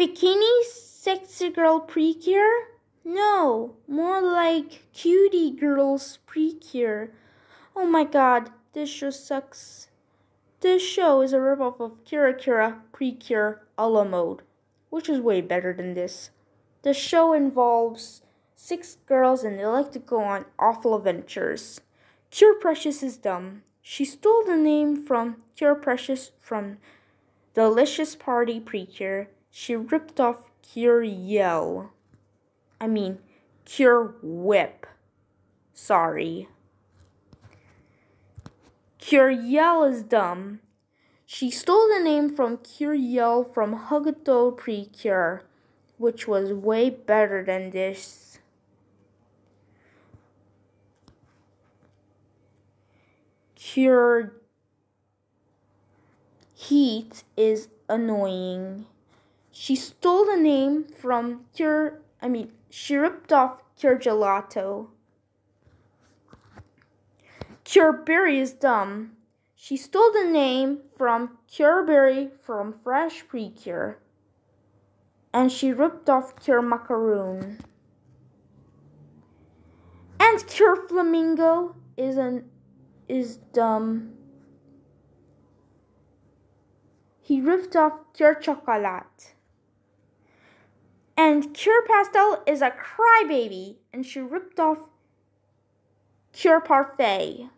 Bikini sexy girl precure? No, more like cutie girls precure. Oh my god, this show sucks. This show is a ripoff of Kira Kira Precure a la mode, which is way better than this. The show involves six girls and they like to go on awful adventures. Cure Precious is dumb. She stole the name from Cure Precious from Delicious Party Precure she ripped off Cure Yell. I mean, Cure Whip. Sorry. Cure Yell is dumb. She stole the name from Cure Yell from Hugato Precure, which was way better than this. Cure heat is annoying. She stole the name from Cure, I mean, she ripped off Cure Gelato. Berry is dumb. She stole the name from Berry from Fresh Precure. And she ripped off Cure Macaroon. And Cure Flamingo is an is dumb. He ripped off Cure Chocolate. And Cure Pastel is a crybaby, and she ripped off Cure Parfait.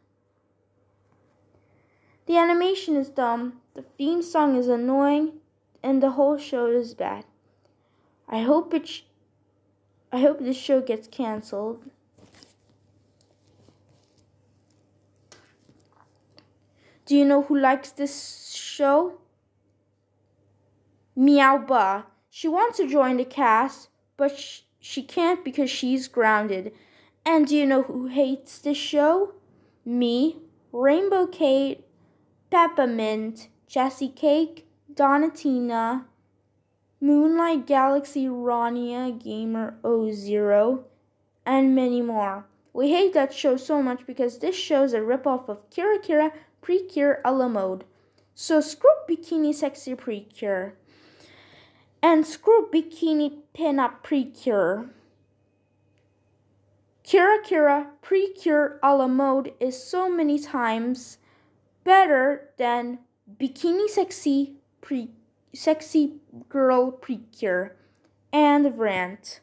The animation is dumb, the theme song is annoying, and the whole show is bad. I hope it. Sh- I hope this show gets canceled. Do you know who likes this show? Meow Ba. She wants to join the cast, but sh- she can't because she's grounded. And do you know who hates this show? Me, Rainbow Kate, Peppermint, Jessie Cake, Donatina, Moonlight Galaxy, Rania, Gamer 0 and many more. We hate that show so much because this show's a ripoff of Kira Kira Precure a mode. So screw Bikini Sexy Precure and screw bikini pinup pre-cure. Kira Kira pre-cure a la mode is so many times better than bikini sexy pre sexy girl pre-cure and rant.